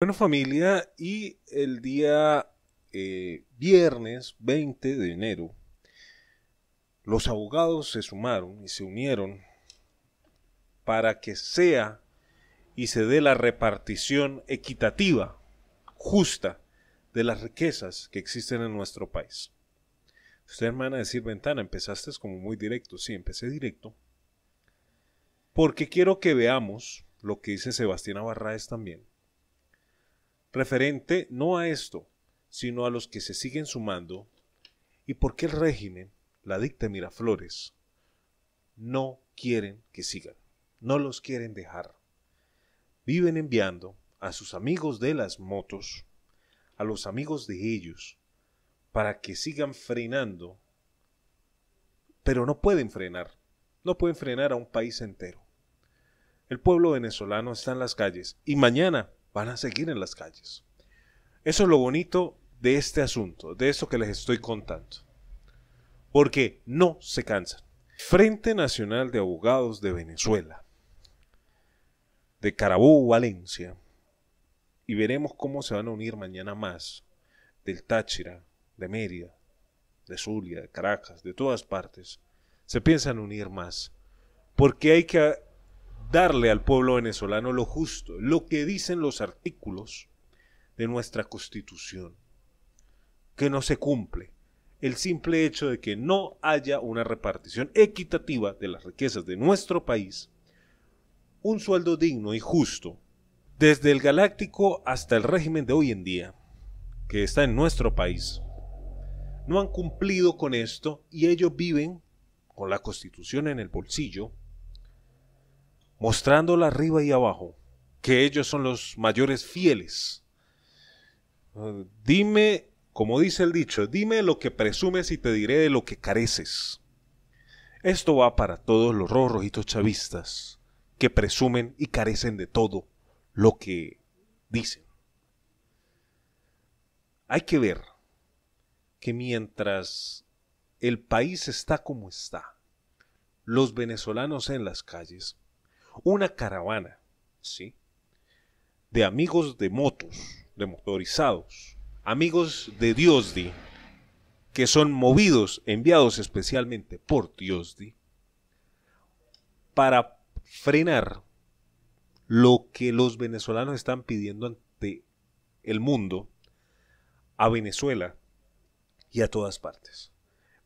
Bueno, familia, y el día eh, viernes 20 de enero, los abogados se sumaron y se unieron para que sea y se dé la repartición equitativa, justa, de las riquezas que existen en nuestro país. Ustedes me van a decir, Ventana, empezaste como muy directo. Sí, empecé directo. Porque quiero que veamos lo que dice Sebastián Abarraes también referente no a esto, sino a los que se siguen sumando, y porque el régimen, la dicta Miraflores, no quieren que sigan, no los quieren dejar. Viven enviando a sus amigos de las motos, a los amigos de ellos, para que sigan frenando, pero no pueden frenar, no pueden frenar a un país entero. El pueblo venezolano está en las calles y mañana van a seguir en las calles. Eso es lo bonito de este asunto, de eso que les estoy contando. Porque no se cansan. Frente Nacional de Abogados de Venezuela, de Carabobo, Valencia, y veremos cómo se van a unir mañana más del Táchira, de Mérida, de Zulia, de Caracas, de todas partes. Se piensan unir más, porque hay que darle al pueblo venezolano lo justo, lo que dicen los artículos de nuestra constitución, que no se cumple. El simple hecho de que no haya una repartición equitativa de las riquezas de nuestro país, un sueldo digno y justo, desde el galáctico hasta el régimen de hoy en día, que está en nuestro país, no han cumplido con esto y ellos viven con la constitución en el bolsillo mostrándola arriba y abajo, que ellos son los mayores fieles. Dime, como dice el dicho, dime lo que presumes y te diré de lo que careces. Esto va para todos los rojitos chavistas que presumen y carecen de todo lo que dicen. Hay que ver que mientras el país está como está, los venezolanos en las calles, una caravana, ¿sí? De amigos de motos, de motorizados, amigos de Diosdi, que son movidos, enviados especialmente por Diosdi, para frenar lo que los venezolanos están pidiendo ante el mundo, a Venezuela y a todas partes.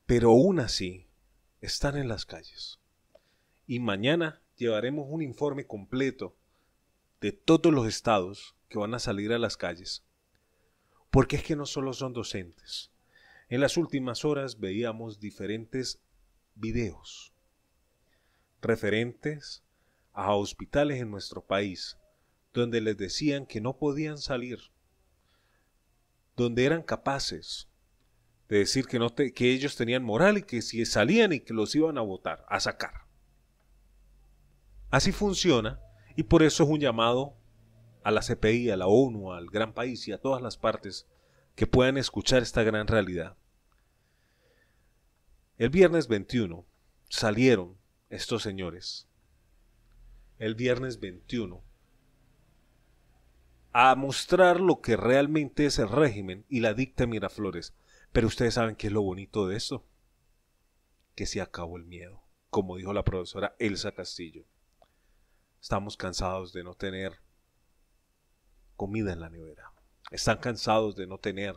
Pero aún así, están en las calles. Y mañana llevaremos un informe completo de todos los estados que van a salir a las calles. Porque es que no solo son docentes. En las últimas horas veíamos diferentes videos referentes a hospitales en nuestro país, donde les decían que no podían salir, donde eran capaces de decir que, no que ellos tenían moral y que si salían y que los iban a votar, a sacar. Así funciona y por eso es un llamado a la CPI, a la ONU, al gran país y a todas las partes que puedan escuchar esta gran realidad. El viernes 21 salieron estos señores. El viernes 21 a mostrar lo que realmente es el régimen y la dicta Miraflores. Pero ustedes saben qué es lo bonito de eso, Que se acabó el miedo, como dijo la profesora Elsa Castillo. Estamos cansados de no tener comida en la nevera. Están cansados de no tener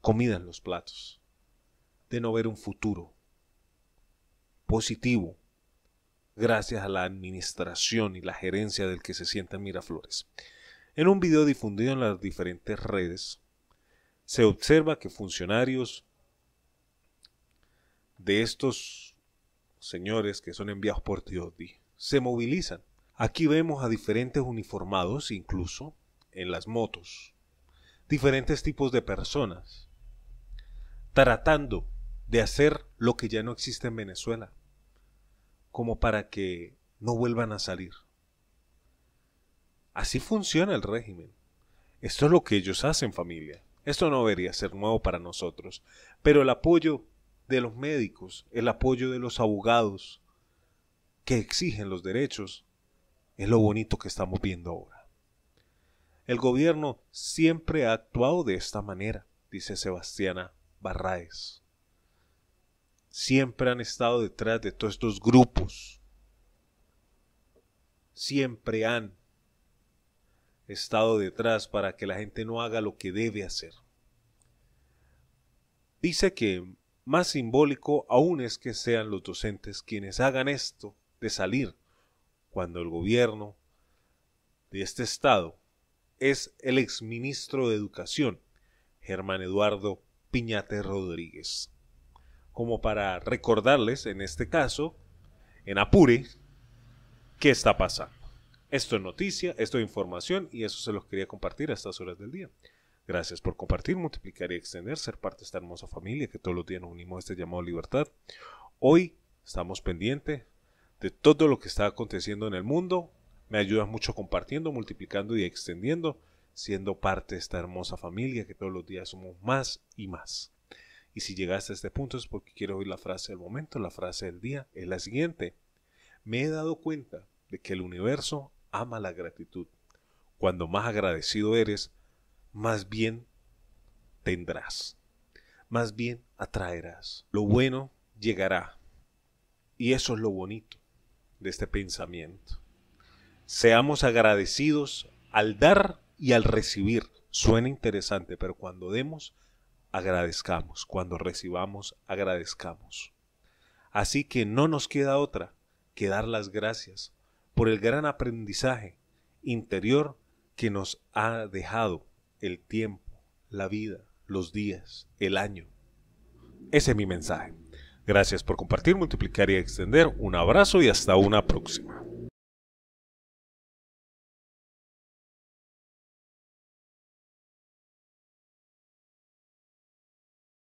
comida en los platos. De no ver un futuro positivo gracias a la administración y la gerencia del que se sienta en Miraflores. En un video difundido en las diferentes redes, se observa que funcionarios de estos señores que son enviados por Dios se movilizan Aquí vemos a diferentes uniformados, incluso en las motos, diferentes tipos de personas, tratando de hacer lo que ya no existe en Venezuela, como para que no vuelvan a salir. Así funciona el régimen. Esto es lo que ellos hacen familia. Esto no debería ser nuevo para nosotros, pero el apoyo de los médicos, el apoyo de los abogados que exigen los derechos, es lo bonito que estamos viendo ahora. El gobierno siempre ha actuado de esta manera, dice Sebastiana Barraes. Siempre han estado detrás de todos estos grupos. Siempre han estado detrás para que la gente no haga lo que debe hacer. Dice que más simbólico aún es que sean los docentes quienes hagan esto de salir cuando el gobierno de este estado es el exministro de Educación, Germán Eduardo Piñate Rodríguez. Como para recordarles, en este caso, en Apure, qué está pasando. Esto es noticia, esto es información y eso se los quería compartir a estas horas del día. Gracias por compartir, multiplicar y extender, ser parte de esta hermosa familia que todos los días nos unimos este llamado libertad. Hoy estamos pendientes de todo lo que está aconteciendo en el mundo. Me ayudas mucho compartiendo, multiplicando y extendiendo, siendo parte de esta hermosa familia que todos los días somos más y más. Y si llegaste a este punto es porque quiero oír la frase del momento, la frase del día, es la siguiente. Me he dado cuenta de que el universo ama la gratitud. Cuando más agradecido eres, más bien tendrás. Más bien atraerás. Lo bueno llegará. Y eso es lo bonito de este pensamiento. Seamos agradecidos al dar y al recibir. Suena interesante, pero cuando demos, agradezcamos. Cuando recibamos, agradezcamos. Así que no nos queda otra que dar las gracias por el gran aprendizaje interior que nos ha dejado el tiempo, la vida, los días, el año. Ese es mi mensaje. Gracias por compartir, multiplicar y extender. Un abrazo y hasta una próxima.